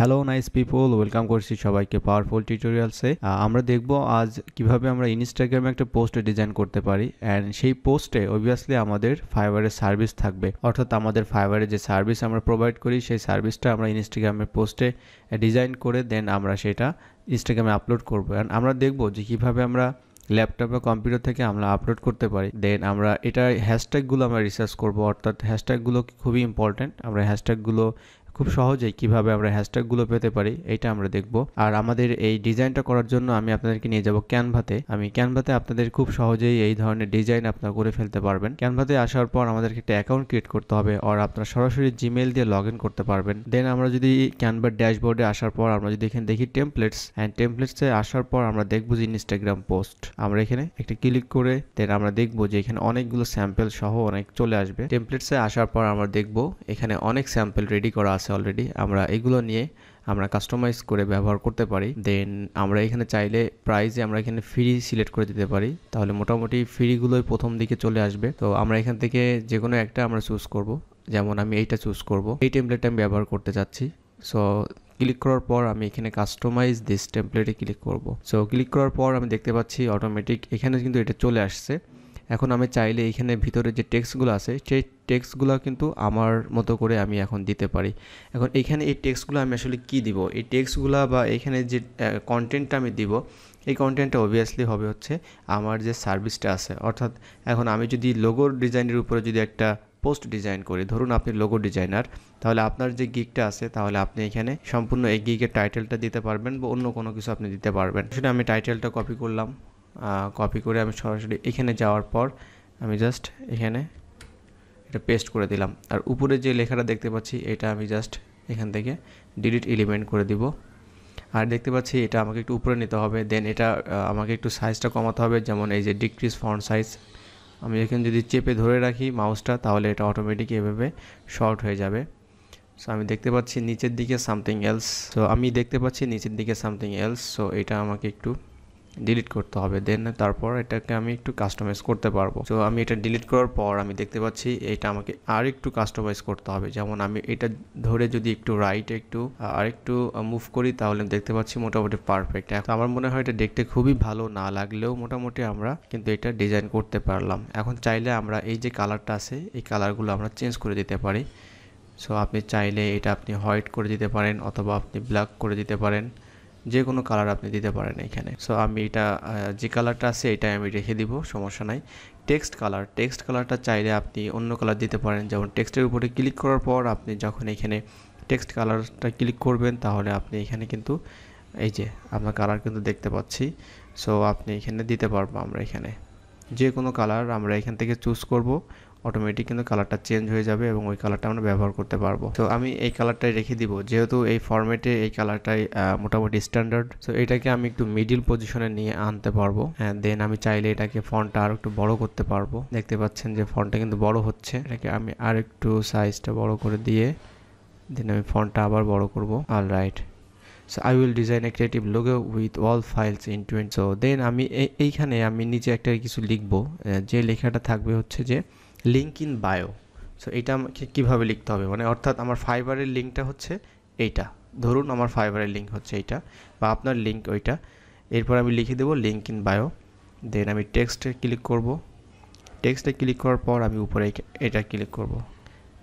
hello nice people welcome করছি সবাইকে powerful টিউটোরিয়ালসে আমরা দেখব আজ কিভাবে আমরা ইনস্টাগ্রামে একটা পোস্ট ডিজাইন করতে পারি অ্যান্ড সেই পোস্টে অবভিয়াসলি আমাদের ফাইবারের সার্ভিস থাকবে অর্থাৎ আমাদের ফাইবারের যে সার্ভিস আমরা প্রোভাইড করি সেই সার্ভিসটা আমরা ইনস্টাগ্রামের পোস্টে ডিজাইন করে দেন আমরা সেটা ইনস্টাগ্রামে আপলোড করবো অ্যান্ড আমরা দেখব যে কীভাবে আমরা ল্যাপটপ বা কম্পিউটার থেকে আমরা আপলোড করতে পারি দেন আমরা এটা হ্যাশট্যাগুলো আমরা রিসার্চ করব অর্থাৎ হ্যাশট্যাগুলো খুবই ইম্পর্ট্যান্ট আমরা হ্যাশট্যাগুলো খুব সহজেই কিভাবে আমরা হ্যাশট্যাগুলো পেতে পারি এটা আমরা দেখব আর আমাদের এই ডিজাইনটা করার জন্য আমি আপনাদেরকে নিয়ে যাব ক্যানভাতে আমি ক্যানভাতে আপনাদের খুব সহজেই এই ধরনের ডিজাইন আপনারা করে ফেলতে পারবেন ক্যানভাতে আসার পর আমাদেরকে একটা অ্যাকাউন্ট ক্রিয়েট করতে হবে আর আপনারা সরাসরি জিমেল দিয়ে লগ করতে পারবেন দেন আমরা যদি ক্যানভার ড্যাশবোর্ডে আসার পর আমরা যদি এখানে দেখি টেমপ্লেটস অ্যান্ড টেমপ্লেটসে আসার পর আমরা দেখবো যে ইনস্টাগ্রাম পোস্ট আমরা এখানে একটা ক্লিক করে দেন আমরা দেখবো যে এখানে অনেকগুলো স্যাম্পেল সহ অনেক চলে আসবে টেমপ্লেটসে আসার পর আমরা দেখবো এখানে অনেক স্যাম্পেল রেডি করা আছে অলরেডি আমরা এগুলো নিয়ে আমরা কাস্টমাইজ করে ব্যবহার করতে পারি দেন আমরা এখানে চাইলে প্রাইজে আমরা এখানে ফ্রি সিলেক্ট করে দিতে পারি তাহলে মোটামুটি ফ্রিগুলোই প্রথম দিকে চলে আসবে তো আমরা এখান থেকে যে কোনো একটা আমরা চুজ করব যেমন আমি এইটা চুজ করব এই টেমপ্লেটটা আমি ব্যবহার করতে চাচ্ছি সো ক্লিক করার পর আমি এখানে কাস্টমাইজ দিস টেমপ্লেটে ক্লিক করব সো ক্লিক করার পর আমি দেখতে পাচ্ছি অটোমেটিক এখানে কিন্তু এটা চলে আসছে এখন আমি চাইলে এখানে ভিতরে যে টেক্সটগুলো আছে সেই টেক্সটগুলো কিন্তু আমার মতো করে আমি এখন দিতে পারি এখন এখানে এই টেক্সটগুলো আমি আসলে কি দিব এই টেক্সটগুলো বা এখানে যে কন্টেন্টটা আমি দিব এই কন্টেন্টটা অবভিয়াসলি হবে হচ্ছে আমার যে সার্ভিসটা আছে অর্থাৎ এখন আমি যদি লোগোর ডিজাইনের উপরে যদি একটা পোস্ট ডিজাইন করি ধরুন আপনি লোগো ডিজাইনার তাহলে আপনার যে গিকটা আছে তাহলে আপনি এখানে সম্পূর্ণ এই গিকের টাইটেলটা দিতে পারবেন বা অন্য কোনো কিছু আপনি দিতে পারবেন সেটা আমি টাইটেলটা কপি করলাম কপি করে আমি সরাসরি এখানে যাওয়ার পর আমি জাস্ট এখানে এটা পেস্ট করে দিলাম আর উপরে যে লেখাটা দেখতে পাচ্ছি এটা আমি জাস্ট এখান থেকে ডিলিট এলিমেন্ট করে দিব আর দেখতে পাচ্ছি এটা আমাকে একটু উপরে নিতে হবে দেন এটা আমাকে একটু সাইজটা কমাতে হবে যেমন এই যে ডিক্রিজ ফন্ট সাইজ আমি এখানে যদি চেপে ধরে রাখি মাউসটা তাহলে এটা অটোমেটিক এভাবে শর্ট হয়ে যাবে সো আমি দেখতে পাচ্ছি নিচের দিকে সামথিং এলস সো আমি দেখতে পাচ্ছি নিচের দিকে সামথিং এলস সো এটা আমাকে একটু ডিলিট করতে হবে দেন তারপর এটাকে আমি একটু কাস্টমাইজ করতে পারবো তো আমি এটা ডিলিট করার পর আমি দেখতে পাচ্ছি এটা আমাকে আর একটু কাস্টমাইজ করতে হবে যেমন আমি এটা ধরে যদি একটু রাইট একটু আর একটু মুভ করি তাহলে দেখতে পাচ্ছি মোটামুটি পারফেক্ট এখন আমার মনে হয় এটা দেখতে খুবই ভালো না লাগলেও মোটামুটি আমরা কিন্তু এটা ডিজাইন করতে পারলাম এখন চাইলে আমরা এই যে কালারটা আছে এই কালারগুলো আমরা চেঞ্জ করে দিতে পারি সো আপনি চাইলে এটা আপনি হোয়াইট করে দিতে পারেন অথবা আপনি ব্ল্যাক করে দিতে পারেন যে কোনো কালার আপনি দিতে পারেন এখানে সো আমি এটা যে কালারটা আছে এটাই আমি রেখে দিব সমস্যা নাই টেক্সট কালার টেক্সট কালারটা চাইলে আপনি অন্য কালার দিতে পারেন যেমন টেক্সটের উপরে ক্লিক করার পর আপনি যখন এখানে টেক্সট কালারটা ক্লিক করবেন তাহলে আপনি এখানে কিন্তু এই যে আমরা কালার কিন্তু দেখতে পাচ্ছি সো আপনি এখানে দিতে পারবো আমরা এখানে যে কোনো কালার আমরা এখান থেকে চুজ করব অটোমেটিক কিন্তু কালারটা চেঞ্জ হয়ে যাবে এবং ওই কালারটা আমরা ব্যবহার করতে পারবো তো আমি এই কালারটাই রেখে দিব যেহেতু এই ফর্মেটে এই কালারটাই মোটামুটি স্ট্যান্ডার্ড সো এটাকে আমি একটু মিডিল পজিশনে নিয়ে আনতে পারবো দেন আমি চাইলে এটাকে ফন্টটা আরো একটু বড় করতে পারবো দেখতে পাচ্ছেন যে ফন্টটা কিন্তু বড় হচ্ছে এটাকে আমি আর একটু সাইজটা বড় করে দিয়ে দেন আমি ফন্টটা আবার বড় করব all right so I will design a creative logo with all files in two so then আমি এইখানে আমি নিচে একটা কিছু লিখবো যে লেখাটা থাকবে হচ্ছে যে লিঙ্ক ইন বায়ো সো এটা আমাকে কীভাবে লিখতে হবে মানে অর্থাৎ আমার ফাইবারের লিঙ্কটা হচ্ছে এইটা ধরুন আমার ফাইবারের লিঙ্ক হচ্ছে এইটা বা আপনার লিঙ্ক ওইটা এরপর আমি লিখে দেবো লিঙ্ক ইন বায়ো দেন আমি টেক্সটে ক্লিক করব টেক্সটে ক্লিক করার পর আমি উপরে এটা ক্লিক করব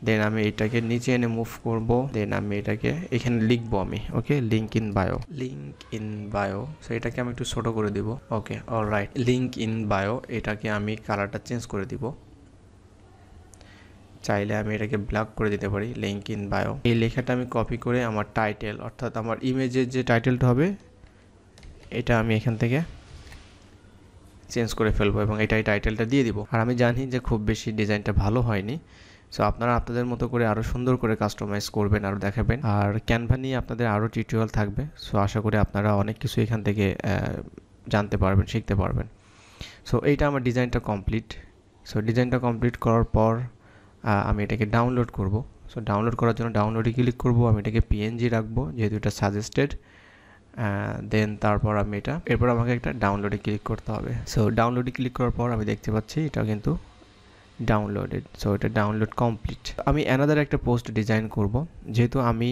দেন আমি এটাকে নিচে এনে মুভ করব দেন আমি এটাকে এখানে লিখবো আমি okay link in bio link in bio so এটাকে আমি একটু ছোটো করে দিব okay all right link in bio এটাকে আমি কালারটা চেঞ্জ করে দিব চাইলে আমি এটাকে ব্লক করে দিতে পারি লিঙ্ক ইন বায়ো এই লেখাটা আমি কপি করে আমার টাইটেল অর্থাৎ আমার ইমেজের যে টাইটেলটা হবে এটা আমি এখান থেকে চেঞ্জ করে ফেলবো এবং এটাই টাইটেলটা দিয়ে দিব আর আমি জানি যে খুব বেশি ডিজাইনটা ভালো হয়নি সো আপনারা আপনাদের মতো করে আরও সুন্দর করে কাস্টমাইজ করবেন আরও দেখাবেন আর ক্যানভা নিয়ে আপনাদের আরও টিউটোরিয়াল থাকবে সো আশা করি আপনারা অনেক কিছু এখান থেকে জানতে পারবেন শিখতে পারবেন সো এইটা আমার ডিজাইনটা কমপ্লিট সো ডিজাইনটা কমপ্লিট করার পর আমি এটাকে ডাউনলোড করব সো ডাউনলোড করার জন্য ডাউনলোডে ক্লিক করব আমি এটাকে পিএনজি রাখবো যেহেতু এটা সাজেস্টেড দেন তারপর আমি এটা এরপর আমাকে একটা ডাউনলোডে ক্লিক করতে হবে সো ডাউনলোডে ক্লিক করার পর আমি দেখতে পাচ্ছি এটা কিন্তু ডাউনলোডেড সো এটা ডাউনলোড কমপ্লিট আমি অ্যানাদার একটা পোস্ট ডিজাইন করব যেহেতু আমি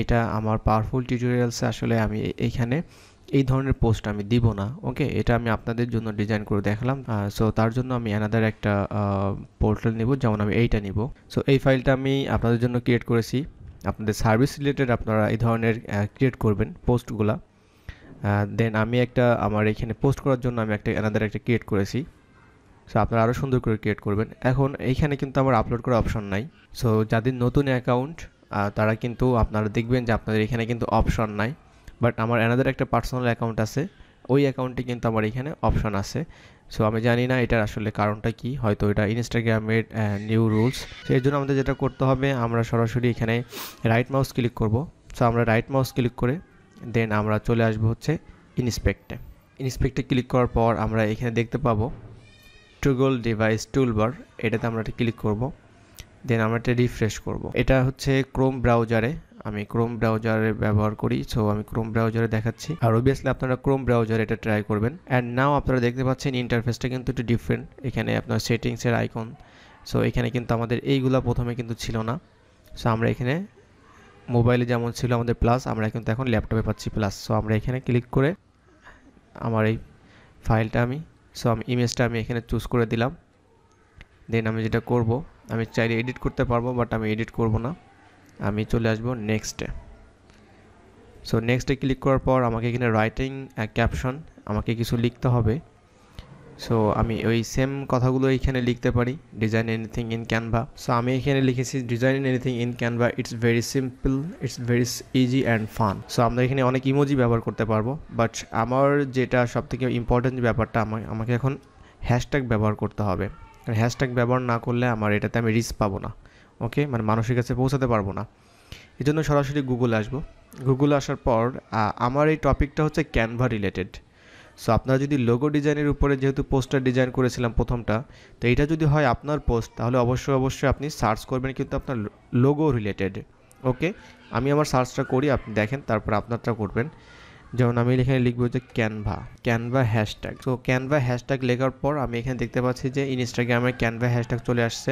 এটা আমার পাওয়ারফুল টিউটোরিয়ালসে আসলে আমি এইখানে এই ধরনের পোস্ট আমি দিব না ওকে এটা আমি আপনাদের জন্য ডিজাইন করে দেখালাম সো তার জন্য আমি অ্যানাদার একটা পোর্টাল নিব যেমন আমি এইটা নিব সো এই ফাইলটা আমি আপনাদের জন্য ক্রিয়েট করেছি আপনাদের সার্ভিস রিলেটেড আপনারা এই ধরনের ক্রিয়েট করবেন পোস্টগুলা দেন আমি একটা আমার এখানে পোস্ট করার জন্য আমি একটা অ্যানাদার একটা ক্রিয়েট করেছি সো আপনারা আরও সুন্দর করে ক্রিয়েট করবেন এখন এইখানে কিন্তু আমার আপলোড করার অপশন নাই সো যাদের নতুন অ্যাকাউন্ট তারা কিন্তু আপনারা দেখবেন যে আপনাদের এখানে কিন্তু অপশন নাই বাট আমার অ্যানাদার একটা পার্সোনাল অ্যাকাউন্ট আছে ওই অ্যাকাউন্টে কিন্তু আমার এখানে অপশান আছে সো আমি জানি না এটার আসলে কারণটা কি হয়তো এটা ইনস্টাগ্রামের নিউ রুলস সেই জন্য আমাদের যেটা করতে হবে আমরা সরাসরি এখানে রাইট মাউস ক্লিক করব সো আমরা রাইট মাউস ক্লিক করে দেন আমরা চলে আসবো হচ্ছে ইনস্পেক্টে ইনস্পেক্টে ক্লিক করার পর আমরা এখানে দেখতে পাবো ট্রুগল ডিভাইস টুলবার এটাতে আমরা এটা ক্লিক করব দেন আমরা এটা রিফ্রেশ করব এটা হচ্ছে ক্রোম ব্রাউজারে আমি ক্রোম ব্রাউজারে ব্যবহার করি সো আমি ক্রোম ব্রাউজারে দেখাচ্ছি আর অবভিয়াসলি আপনারা ক্রোম ব্রাউজারে এটা ট্রাই করবেন অ্যান্ড নাও আপনারা দেখতে পাচ্ছেন ইন্টারফেসটা কিন্তু একটু ডিফারেন্ট এখানে আপনার সেটিংসের আইকন সো এখানে কিন্তু আমাদের এইগুলো প্রথমে কিন্তু ছিল না সো আমরা এখানে মোবাইলে যেমন ছিল আমাদের প্লাস আমরা কিন্তু এখন ল্যাপটপে পাচ্ছি প্লাস সো আমরা এখানে ক্লিক করে আমার এই ফাইলটা আমি সো আমি ইমেজটা আমি এখানে চুজ করে দিলাম দেন আমি যেটা করব আমি চাইলে এডিট করতে পারবো বাট আমি এডিট করব না আমি চলে আসবো নেক্সটে সো নেক্সটে ক্লিক করার পর আমাকে এখানে রাইটিং ক্যাপশন আমাকে কিছু লিখতে হবে সো আমি ওই সেম কথাগুলো এখানে লিখতে পারি design anything in Canva so আমি এখানে লিখেছি design anything in Canva it's very simple it's very easy and fun so আমরা এখানে অনেক ইমোজি ব্যবহার করতে পারবো বাট আমার যেটা সবথেকে ইম্পর্টেন্ট ব্যাপারটা আমাকে এখন হ্যাশট্যাগ ব্যবহার করতে হবে হ্যাশট্যাগ ব্যবহার না করলে আমার এটাতে আমি রিস্ক পাবো না ওকে মানে মানুষের কাছে পৌঁছাতে পারবো না এই জন্য সরাসরি গুগলে আসবো গুগলে আসার পর আমার এই টপিকটা হচ্ছে ক্যানভা রিলেটেড সো আপনারা যদি লোগো ডিজাইনের উপরে যেহেতু পোস্টার ডিজাইন করেছিলাম প্রথমটা তো এটা যদি হয় আপনার পোস্ট তাহলে অবশ্যই অবশ্যই আপনি সার্চ করবেন কিন্তু আপনার লোগো রিলেটেড ওকে আমি আমার সার্চটা করি আপনি দেখেন তারপর আপনারটা করবেন যেমন আমি এখানে লিখবো যে ক্যানভা ক্যানভা হ্যাশট্যাগ তো ক্যানভা হ্যাশট্যাগ লেখার পর আমি এখানে দেখতে পাচ্ছি যে ইনস্টাগ্রামে ক্যানভা হ্যাশট্যাগ চলে আসছে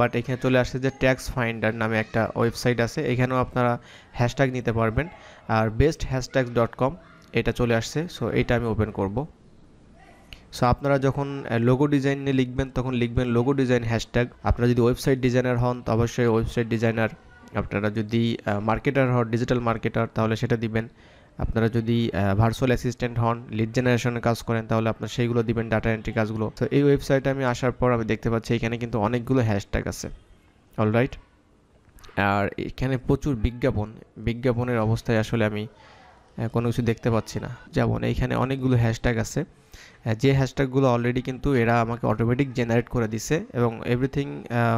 বাট এখানে চলে আসছে যে ট্যাক্স ফাইন্ডার নামে একটা ওয়েবসাইট আছে এখানেও আপনারা হ্যাশট্যাগ নিতে পারবেন আর বেস্ট হ্যাশট্যাগ ডট কম এটা চলে আসছে সো এটা আমি ওপেন করব সো আপনারা যখন লোগো ডিজাইন নিয়ে লিখবেন তখন লিখবেন লোগো ডিজাইন হ্যাশট্যাগ আপনারা যদি ওয়েবসাইট ডিজাইনার হন তো অবশ্যই ওয়েবসাইট ডিজাইনার আপনারা যদি মার্কেটার হন ডিজিটাল মার্কেটার তাহলে সেটা দিবেন আপনারা যদি ভার্চুয়াল অ্যাসিস্ট্যান্ট হন লিড জেনারেশনের কাজ করেন তাহলে আপনার সেইগুলো দিবেন ডাটা এন্ট্রি কাজগুলো তো এই ওয়েবসাইটে আমি আসার পর আমি দেখতে পাচ্ছি এখানে কিন্তু অনেকগুলো হ্যাশট্যাগ আছে অলরাইট আর এখানে প্রচুর বিজ্ঞাপন বিজ্ঞাপনের অবস্থায় আসলে আমি কোনো কিছু দেখতে পাচ্ছি না যেমন এইখানে অনেকগুলো হ্যাশট্যাগ আছে যে হ্যাশট্যাগুলো অলরেডি কিন্তু এরা আমাকে অটোমেটিক জেনারেট করে দিছে এবং এভরিথিং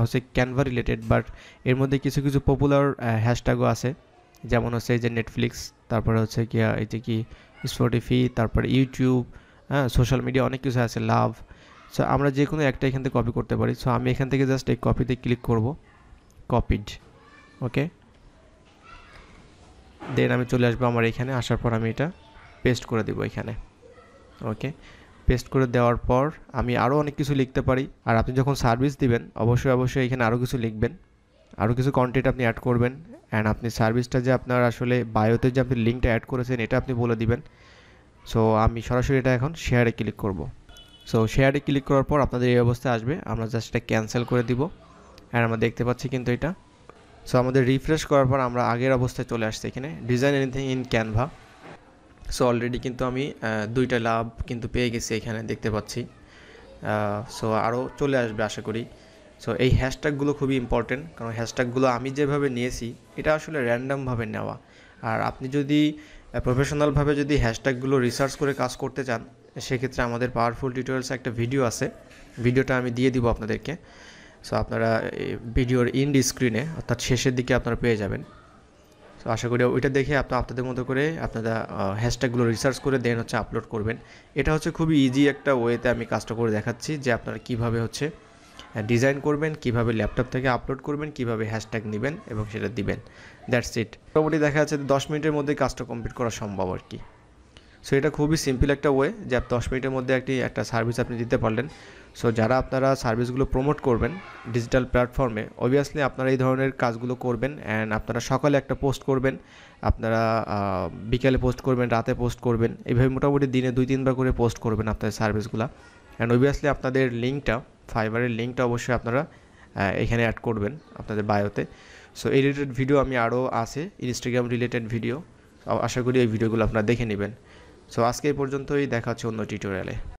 হচ্ছে ক্যানভা রিলেটেড বাট এর মধ্যে কিছু কিছু পপুলার হ্যাশট্যাগও আছে যেমন হচ্ছে এই যে নেটফ্লিক্স তারপরে হচ্ছে কি এই যে কি স্পটিফি তারপরে ইউটিউব হ্যাঁ সোশ্যাল মিডিয়া অনেক কিছু আছে লাভ সো আমরা যে কোনো একটা এখান থেকে কপি করতে পারি সো আমি এখান থেকে জাস্ট এই কপিতে ক্লিক করব কপিড ওকে দেন আমি চলে আসবো আমার এখানে আসার পর আমি এটা পেস্ট করে দেবো এখানে ওকে পেস্ট করে দেওয়ার পর আমি আরও অনেক কিছু লিখতে পারি আর আপনি যখন সার্ভিস দিবেন অবশ্যই অবশ্যই এখানে আরও কিছু লিখবেন আরও কিছু কন্টেন্ট আপনি অ্যাড করবেন অ্যান্ড আপনি সার্ভিসটা যে আপনার আসলে বায়োতে যে আপনি লিঙ্কটা অ্যাড করেছেন এটা আপনি বলে দিবেন সো আমি সরাসরি এটা এখন শেয়ারে ক্লিক করব সো শেয়ারে ক্লিক করার পর আপনাদের এই অবস্থা আসবে আমরা জাস্ট এটা ক্যান্সেল করে দিব অ্যান্ড আমরা দেখতে পাচ্ছি কিন্তু এটা সো আমাদের রিফ্রেশ করার পর আমরা আগের অবস্থায় চলে আসছি এখানে design anything in Canva so already কিন্তু আমি দুইটা লাভ কিন্তু পেয়ে গেছি এখানে দেখতে পাচ্ছি সো আরও চলে আসবে আশা করি সো এই হ্যাশট্যাগুলো খুবই ইম্পর্টেন্ট কারণ হ্যাশট্যাগুলো আমি যেভাবে নিয়েছি এটা আসলে র্যান্ডামভাবে নেওয়া আর আপনি যদি প্রফেশনালভাবে যদি হ্যাশট্যাগুলো রিসার্চ করে কাজ করতে চান সেক্ষেত্রে আমাদের পাওয়ারফুল টিউটোরিয়ালস একটা ভিডিও আছে ভিডিওটা আমি দিয়ে দিব আপনাদেরকে সো আপনারা ভিডিওর ইন্ড স্ক্রিনে অর্থাৎ শেষের দিকে আপনারা পেয়ে যাবেন তো আশা করি ওইটা দেখে আপনি আপনাদের মতো করে আপনারা হ্যাশট্যাগুলো রিসার্চ করে দেন হচ্ছে আপলোড করবেন এটা হচ্ছে খুবই ইজি একটা ওয়েতে আমি কাজটা করে দেখাচ্ছি যে আপনারা কীভাবে হচ্ছে ডিজাইন হ্যাঁ, করবেন কিভাবে ল্যাপটপ থেকে আপলোড করবেন কিভাবে হ্যাশট্যাগ নেবেন এবং সেটা দিবেন দ্যাটস ইট মোটামুটি দেখা যাচ্ছে দশ মিনিটের মধ্যে কাজটা কমপ্লিট করা সম্ভব আর কি সো এটা খুবই সিম্পল একটা ওয়ে যে দশ মিনিটের মধ্যে একটি একটা সার্ভিস আপনি দিতে পারলেন সো যারা আপনারা সার্ভিসগুলো প্রমোট করবেন ডিজিটাল প্ল্যাটফর্মে অবভিয়াসলি আপনারা এই ধরনের কাজগুলো করবেন অ্যান্ড আপনারা সকালে একটা পোস্ট করবেন আপনারা বিকালে পোস্ট করবেন রাতে পোস্ট করবেন এইভাবে মোটামুটি দিনে দুই তিনবার করে পোস্ট করবেন আপনাদের সার্ভিসগুলো অ্যান্ড অবভিয়াসলি আপনাদের লিঙ্কটা ফাইবারের লিঙ্কটা অবশ্যই আপনারা এখানে অ্যাড করবেন আপনাদের বায়োতে সো এই রিলেটেড ভিডিও আমি আরও আছে ইনস্টাগ্রাম রিলেটেড ভিডিও আশা করি এই ভিডিওগুলো আপনারা দেখে নেবেন সো আজকে এই পর্যন্তই দেখা হচ্ছে অন্য টিউটোরিয়ালে